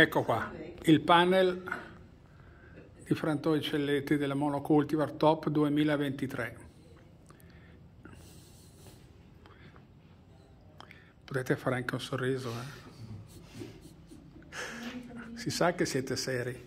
Ecco qua, il panel di Frantoi Celletti della Monocultivar Top 2023. Potete fare anche un sorriso. Eh? Si sa che siete seri.